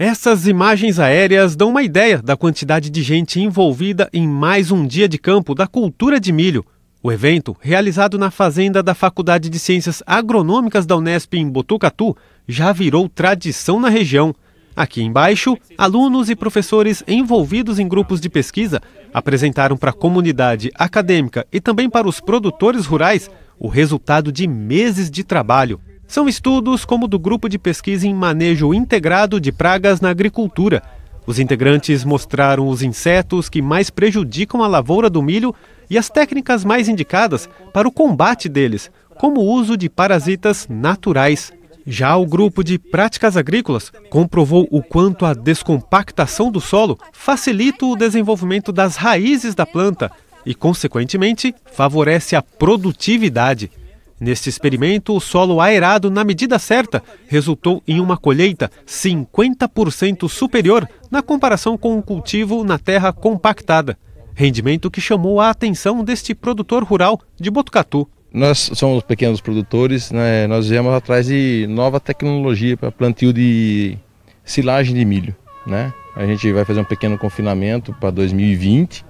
Essas imagens aéreas dão uma ideia da quantidade de gente envolvida em mais um dia de campo da cultura de milho. O evento, realizado na fazenda da Faculdade de Ciências Agronômicas da Unesp em Botucatu, já virou tradição na região. Aqui embaixo, alunos e professores envolvidos em grupos de pesquisa apresentaram para a comunidade acadêmica e também para os produtores rurais o resultado de meses de trabalho. São estudos como o do Grupo de Pesquisa em Manejo Integrado de Pragas na Agricultura. Os integrantes mostraram os insetos que mais prejudicam a lavoura do milho e as técnicas mais indicadas para o combate deles, como o uso de parasitas naturais. Já o grupo de práticas agrícolas comprovou o quanto a descompactação do solo facilita o desenvolvimento das raízes da planta e, consequentemente, favorece a produtividade. Neste experimento, o solo aerado na medida certa resultou em uma colheita 50% superior na comparação com o cultivo na terra compactada. Rendimento que chamou a atenção deste produtor rural de Botucatu. Nós somos pequenos produtores, né? nós viemos atrás de nova tecnologia para plantio de silagem de milho. Né? A gente vai fazer um pequeno confinamento para 2020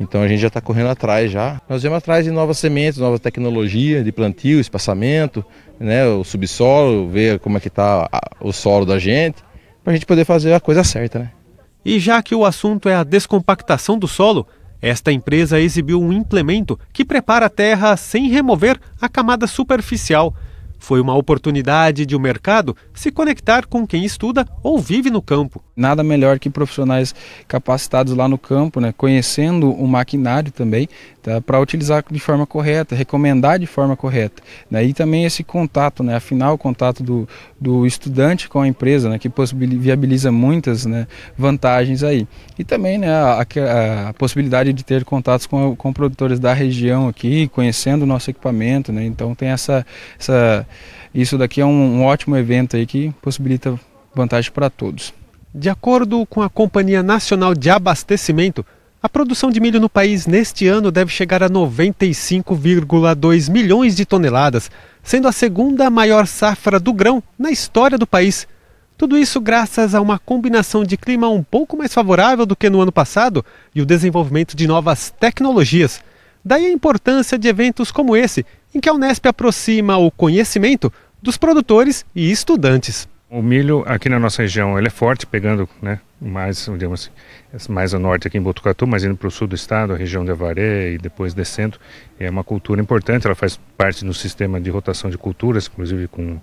então a gente já está correndo atrás já. Nós vamos atrás de novas sementes, nova tecnologia de plantio, espaçamento, né, o subsolo, ver como é que está o solo da gente, para a gente poder fazer a coisa certa, né? E já que o assunto é a descompactação do solo, esta empresa exibiu um implemento que prepara a terra sem remover a camada superficial. Foi uma oportunidade de o um mercado se conectar com quem estuda ou vive no campo. Nada melhor que profissionais capacitados lá no campo, né, conhecendo o maquinário também, tá, para utilizar de forma correta, recomendar de forma correta. Né, e também esse contato, né, afinal, o contato do, do estudante com a empresa, né, que viabiliza muitas né, vantagens aí. E também né, a, a, possibilidade de ter contatos com, com produtores da região aqui, conhecendo o nosso equipamento. Né, então tem essa, essa. Isso daqui é um, um ótimo evento aí que possibilita vantagem para todos. De acordo com a Companhia Nacional de Abastecimento, a produção de milho no país neste ano deve chegar a 95,2 milhões de toneladas, sendo a segunda maior safra do grão na história do país. Tudo isso graças a uma combinação de clima um pouco mais favorável do que no ano passado e o desenvolvimento de novas tecnologias. Daí a importância de eventos como esse, em que a Unesp aproxima o conhecimento dos produtores e estudantes. O milho aqui na nossa região ele é forte, pegando né, mais, digamos assim, mais ao norte aqui em Botucatu, mas indo para o sul do estado, a região de Avaré e depois descendo. É uma cultura importante, ela faz parte do sistema de rotação de culturas, inclusive com,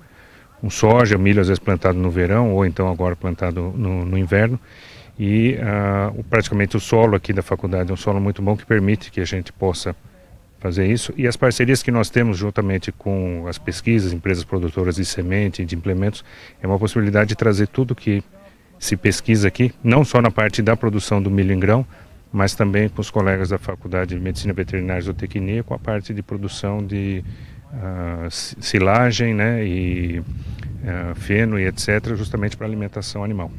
com soja, milho às vezes plantado no verão ou então agora plantado no, no inverno. E ah, praticamente o solo aqui da faculdade é um solo muito bom que permite que a gente possa fazer isso. E as parcerias que nós temos juntamente com as pesquisas, empresas produtoras de semente, de implementos, é uma possibilidade de trazer tudo que se pesquisa aqui, não só na parte da produção do milho em grão, mas também com os colegas da Faculdade de Medicina Veterinária e Zootecnia, com a parte de produção de uh, silagem né, e uh, feno e etc., justamente para alimentação animal.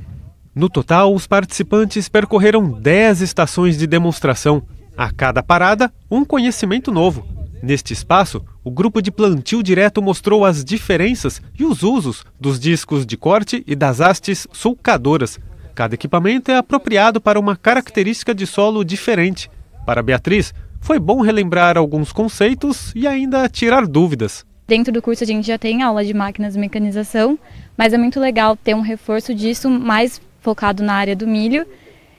No total, os participantes percorreram 10 estações de demonstração a cada parada, um conhecimento novo. Neste espaço, o grupo de plantio direto mostrou as diferenças e os usos dos discos de corte e das hastes sulcadoras. Cada equipamento é apropriado para uma característica de solo diferente. Para Beatriz, foi bom relembrar alguns conceitos e ainda tirar dúvidas. Dentro do curso a gente já tem aula de máquinas e mecanização, mas é muito legal ter um reforço disso mais focado na área do milho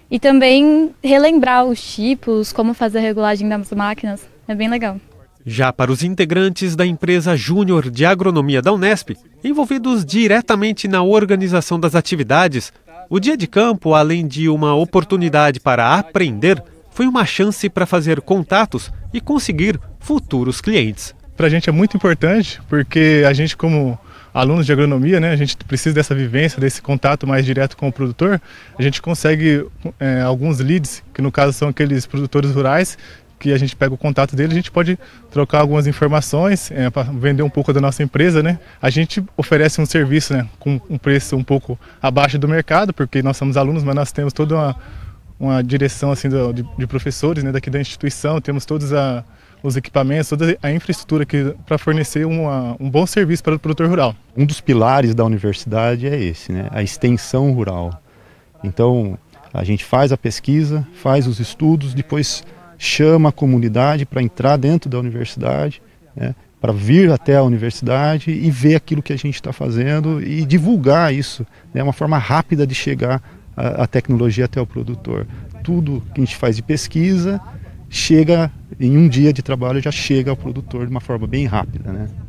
e também relembrar os tipos, como fazer a regulagem das máquinas. É bem legal. Já para os integrantes da empresa Júnior de Agronomia da Unesp, envolvidos diretamente na organização das atividades, o dia de campo, além de uma oportunidade para aprender, foi uma chance para fazer contatos e conseguir futuros clientes. Para a gente é muito importante, porque a gente, como alunos de agronomia, né, a gente precisa dessa vivência, desse contato mais direto com o produtor, a gente consegue é, alguns leads, que no caso são aqueles produtores rurais, que a gente pega o contato dele, a gente pode trocar algumas informações é, para vender um pouco da nossa empresa, né? A gente oferece um serviço né, com um preço um pouco abaixo do mercado, porque nós somos alunos, mas nós temos toda uma, uma direção assim do, de, de, professores né, daqui da instituição, temos todos a os equipamentos, toda a infraestrutura para fornecer uma, um bom serviço para o produtor rural. Um dos pilares da universidade é esse, né? a extensão rural. Então, a gente faz a pesquisa, faz os estudos, depois chama a comunidade para entrar dentro da universidade, né? para vir até a universidade e ver aquilo que a gente está fazendo e divulgar isso. É né? uma forma rápida de chegar a, a tecnologia até o produtor. Tudo que a gente faz de pesquisa chega em um dia de trabalho já chega ao produtor de uma forma bem rápida, né?